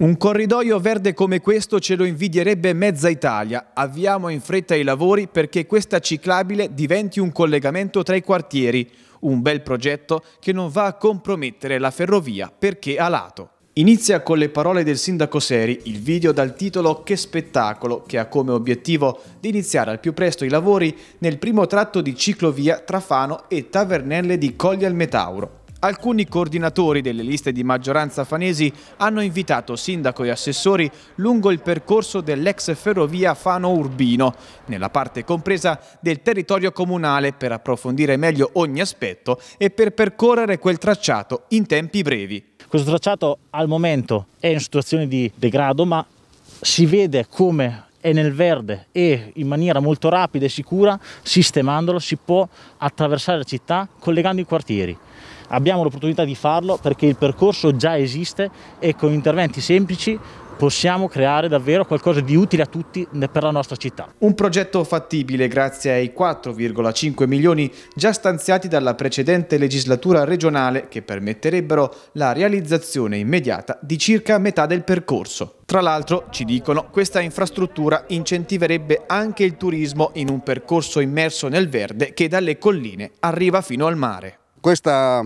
Un corridoio verde come questo ce lo invidierebbe mezza Italia. Avviamo in fretta i lavori perché questa ciclabile diventi un collegamento tra i quartieri. Un bel progetto che non va a compromettere la ferrovia perché a lato. Inizia con le parole del sindaco Seri il video dal titolo Che spettacolo, che ha come obiettivo di iniziare al più presto i lavori nel primo tratto di ciclovia tra Fano e Tavernelle di Coglia al Metauro. Alcuni coordinatori delle liste di maggioranza fanesi hanno invitato sindaco e assessori lungo il percorso dell'ex ferrovia Fano-Urbino, nella parte compresa del territorio comunale, per approfondire meglio ogni aspetto e per percorrere quel tracciato in tempi brevi. Questo tracciato al momento è in situazione di degrado, ma si vede come è nel verde e in maniera molto rapida e sicura, sistemandolo, si può attraversare la città collegando i quartieri. Abbiamo l'opportunità di farlo perché il percorso già esiste e con interventi semplici possiamo creare davvero qualcosa di utile a tutti per la nostra città. Un progetto fattibile grazie ai 4,5 milioni già stanziati dalla precedente legislatura regionale che permetterebbero la realizzazione immediata di circa metà del percorso. Tra l'altro, ci dicono, questa infrastruttura incentiverebbe anche il turismo in un percorso immerso nel verde che dalle colline arriva fino al mare. Questa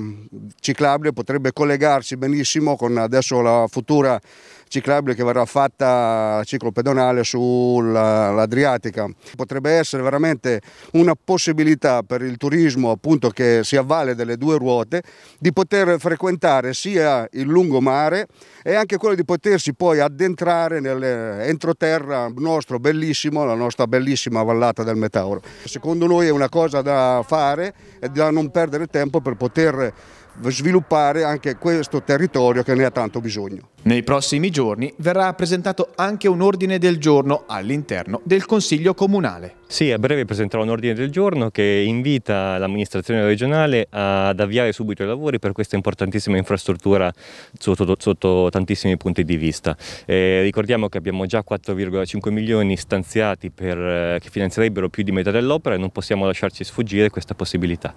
ciclabile potrebbe collegarsi benissimo con adesso la futura ciclabile che verrà fatta ciclopedonale sull'Adriatica. Potrebbe essere veramente una possibilità per il turismo appunto, che si avvale delle due ruote di poter frequentare sia il lungomare e anche quello di potersi poi addentrare nell'entroterra nostro bellissimo, la nostra bellissima vallata del Metauro. Secondo noi è una cosa da fare e da non perdere tempo per poter sviluppare anche questo territorio che ne ha tanto bisogno. Nei prossimi giorni verrà presentato anche un ordine del giorno all'interno del Consiglio Comunale. Sì, a breve presenterò un ordine del giorno che invita l'amministrazione regionale ad avviare subito i lavori per questa importantissima infrastruttura sotto, sotto tantissimi punti di vista. Eh, ricordiamo che abbiamo già 4,5 milioni stanziati per, eh, che finanzierebbero più di metà dell'opera e non possiamo lasciarci sfuggire questa possibilità.